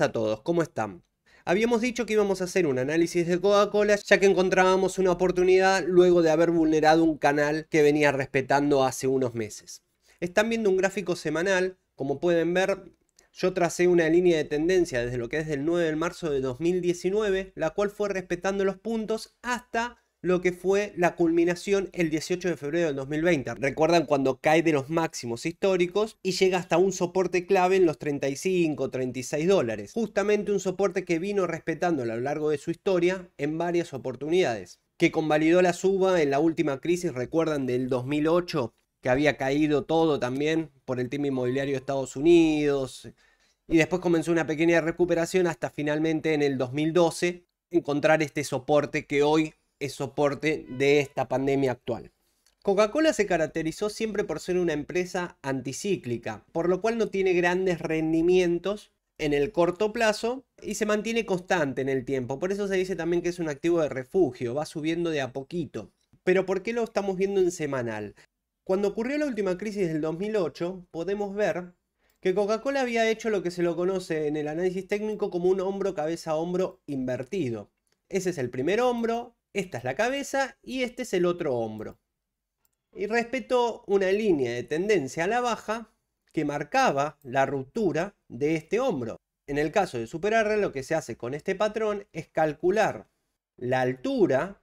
a todos, ¿cómo están? Habíamos dicho que íbamos a hacer un análisis de Coca-Cola ya que encontrábamos una oportunidad luego de haber vulnerado un canal que venía respetando hace unos meses. Están viendo un gráfico semanal, como pueden ver yo tracé una línea de tendencia desde lo que es el 9 de marzo de 2019, la cual fue respetando los puntos hasta lo que fue la culminación el 18 de febrero del 2020. Recuerdan cuando cae de los máximos históricos y llega hasta un soporte clave en los 35, 36 dólares. Justamente un soporte que vino respetando a lo largo de su historia en varias oportunidades. Que convalidó la suba en la última crisis, recuerdan, del 2008, que había caído todo también por el tema inmobiliario de Estados Unidos. Y después comenzó una pequeña recuperación hasta finalmente en el 2012 encontrar este soporte que hoy soporte de esta pandemia actual. Coca-Cola se caracterizó siempre por ser una empresa anticíclica, por lo cual no tiene grandes rendimientos en el corto plazo y se mantiene constante en el tiempo. Por eso se dice también que es un activo de refugio, va subiendo de a poquito. Pero ¿por qué lo estamos viendo en semanal? Cuando ocurrió la última crisis del 2008, podemos ver que Coca-Cola había hecho lo que se lo conoce en el análisis técnico como un hombro-cabeza-hombro invertido. Ese es el primer hombro, esta es la cabeza y este es el otro hombro. Y respetó una línea de tendencia a la baja que marcaba la ruptura de este hombro. En el caso de superarla, lo que se hace con este patrón es calcular la altura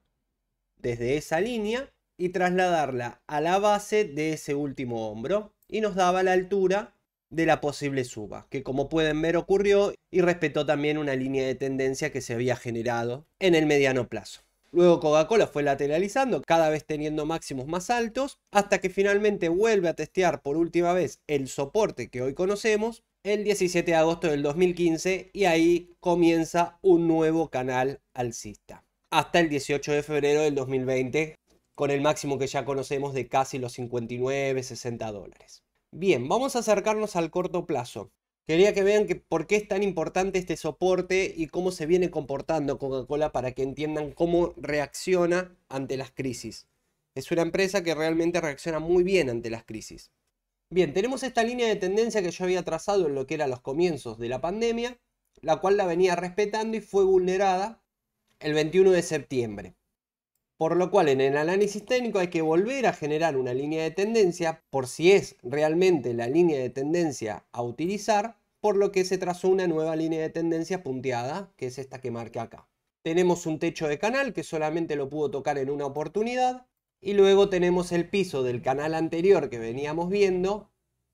desde esa línea y trasladarla a la base de ese último hombro y nos daba la altura de la posible suba, que como pueden ver ocurrió y respetó también una línea de tendencia que se había generado en el mediano plazo. Luego Coca-Cola fue lateralizando, cada vez teniendo máximos más altos, hasta que finalmente vuelve a testear por última vez el soporte que hoy conocemos el 17 de agosto del 2015 y ahí comienza un nuevo canal alcista. Hasta el 18 de febrero del 2020, con el máximo que ya conocemos de casi los 59, 60 dólares. Bien, vamos a acercarnos al corto plazo. Quería que vean que por qué es tan importante este soporte y cómo se viene comportando Coca-Cola para que entiendan cómo reacciona ante las crisis. Es una empresa que realmente reacciona muy bien ante las crisis. Bien, tenemos esta línea de tendencia que yo había trazado en lo que eran los comienzos de la pandemia, la cual la venía respetando y fue vulnerada el 21 de septiembre por lo cual en el análisis técnico hay que volver a generar una línea de tendencia por si es realmente la línea de tendencia a utilizar, por lo que se trazó una nueva línea de tendencia punteada, que es esta que marca acá. Tenemos un techo de canal que solamente lo pudo tocar en una oportunidad y luego tenemos el piso del canal anterior que veníamos viendo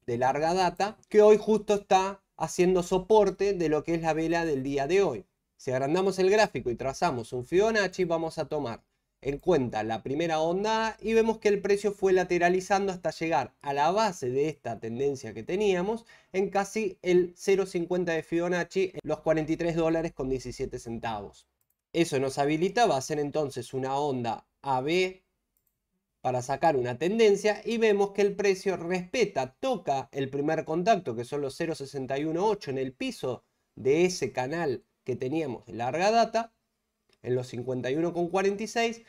de larga data, que hoy justo está haciendo soporte de lo que es la vela del día de hoy. Si agrandamos el gráfico y trazamos un Fibonacci, vamos a tomar en cuenta la primera onda y vemos que el precio fue lateralizando hasta llegar a la base de esta tendencia que teníamos en casi el 0.50 de Fibonacci, los 43 dólares con 17 centavos. Eso nos habilita, a hacer entonces una onda AB para sacar una tendencia y vemos que el precio respeta, toca el primer contacto que son los 0.618 en el piso de ese canal que teníamos de larga data en los 51,46,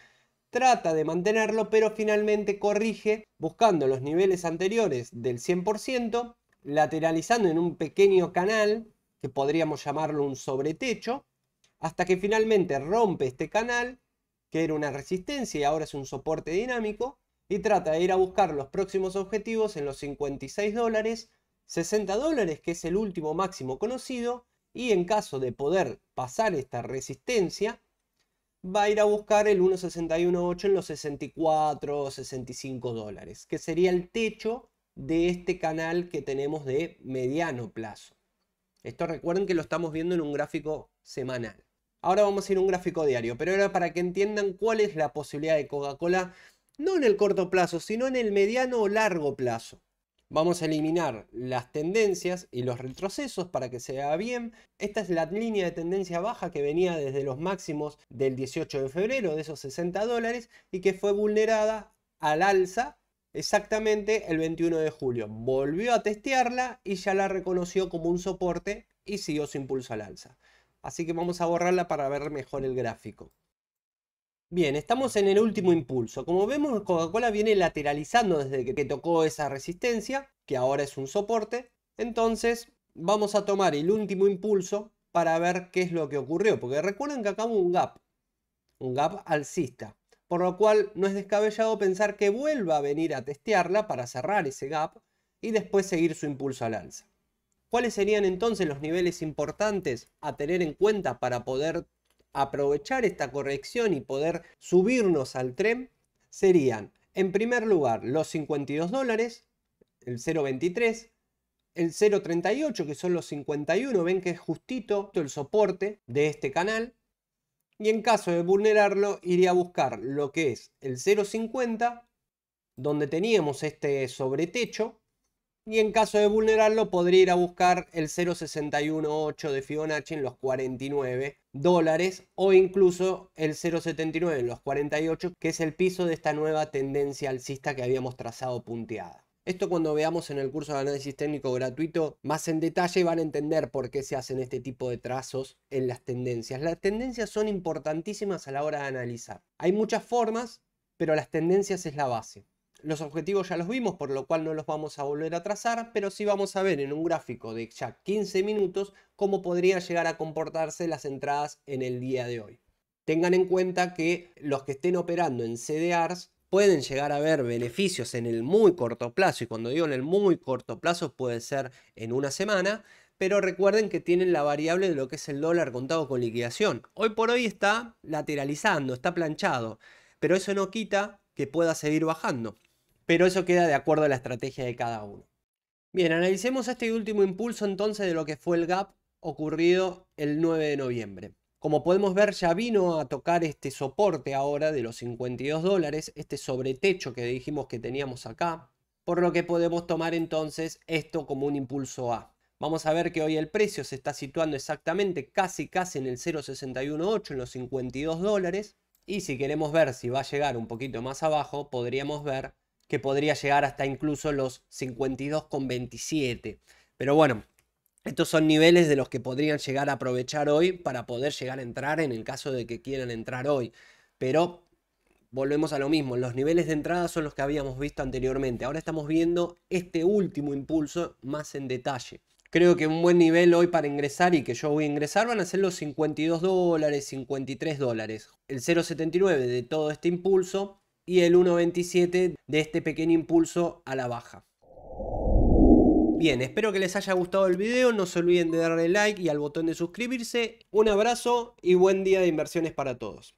trata de mantenerlo, pero finalmente corrige buscando los niveles anteriores del 100%, lateralizando en un pequeño canal, que podríamos llamarlo un sobretecho, hasta que finalmente rompe este canal, que era una resistencia y ahora es un soporte dinámico, y trata de ir a buscar los próximos objetivos en los 56 dólares, 60 dólares, que es el último máximo conocido, y en caso de poder pasar esta resistencia, va a ir a buscar el 1.618 en los 64 o 65 dólares, que sería el techo de este canal que tenemos de mediano plazo. Esto recuerden que lo estamos viendo en un gráfico semanal. Ahora vamos a ir a un gráfico diario, pero era para que entiendan cuál es la posibilidad de Coca-Cola, no en el corto plazo, sino en el mediano o largo plazo. Vamos a eliminar las tendencias y los retrocesos para que se vea bien. Esta es la línea de tendencia baja que venía desde los máximos del 18 de febrero, de esos 60 dólares, y que fue vulnerada al alza exactamente el 21 de julio. Volvió a testearla y ya la reconoció como un soporte y siguió su impulso al alza. Así que vamos a borrarla para ver mejor el gráfico. Bien, estamos en el último impulso. Como vemos, Coca-Cola viene lateralizando desde que tocó esa resistencia, que ahora es un soporte. Entonces, vamos a tomar el último impulso para ver qué es lo que ocurrió. Porque recuerden que acabó un gap, un gap alcista. Por lo cual, no es descabellado pensar que vuelva a venir a testearla para cerrar ese gap y después seguir su impulso al alza. ¿Cuáles serían entonces los niveles importantes a tener en cuenta para poder aprovechar esta corrección y poder subirnos al tren serían, en primer lugar, los 52 dólares, el 0.23, el 0.38 que son los 51, ven que es justito el soporte de este canal. Y en caso de vulnerarlo, iría a buscar lo que es el 0.50, donde teníamos este sobretecho, y en caso de vulnerarlo, podría ir a buscar el 0.618 de Fibonacci en los 49 dólares o incluso el 0.79 en los 48, que es el piso de esta nueva tendencia alcista que habíamos trazado punteada. Esto cuando veamos en el curso de análisis técnico gratuito más en detalle van a entender por qué se hacen este tipo de trazos en las tendencias. Las tendencias son importantísimas a la hora de analizar. Hay muchas formas, pero las tendencias es la base. Los objetivos ya los vimos, por lo cual no los vamos a volver a trazar, pero sí vamos a ver en un gráfico de ya 15 minutos cómo podría llegar a comportarse las entradas en el día de hoy. Tengan en cuenta que los que estén operando en CDRs pueden llegar a ver beneficios en el muy corto plazo, y cuando digo en el muy corto plazo puede ser en una semana, pero recuerden que tienen la variable de lo que es el dólar contado con liquidación. Hoy por hoy está lateralizando, está planchado, pero eso no quita que pueda seguir bajando pero eso queda de acuerdo a la estrategia de cada uno. Bien, analicemos este último impulso entonces de lo que fue el gap ocurrido el 9 de noviembre. Como podemos ver, ya vino a tocar este soporte ahora de los 52 dólares, este sobretecho que dijimos que teníamos acá, por lo que podemos tomar entonces esto como un impulso A. Vamos a ver que hoy el precio se está situando exactamente casi casi en el 0.618 en los 52 dólares y si queremos ver si va a llegar un poquito más abajo podríamos ver que podría llegar hasta incluso los 52,27. Pero bueno, estos son niveles de los que podrían llegar a aprovechar hoy para poder llegar a entrar en el caso de que quieran entrar hoy. Pero volvemos a lo mismo, los niveles de entrada son los que habíamos visto anteriormente. Ahora estamos viendo este último impulso más en detalle. Creo que un buen nivel hoy para ingresar y que yo voy a ingresar van a ser los 52 dólares, 53 dólares. El 0,79 de todo este impulso y el 1.27 de este pequeño impulso a la baja. Bien, espero que les haya gustado el video, no se olviden de darle like y al botón de suscribirse. Un abrazo y buen día de inversiones para todos.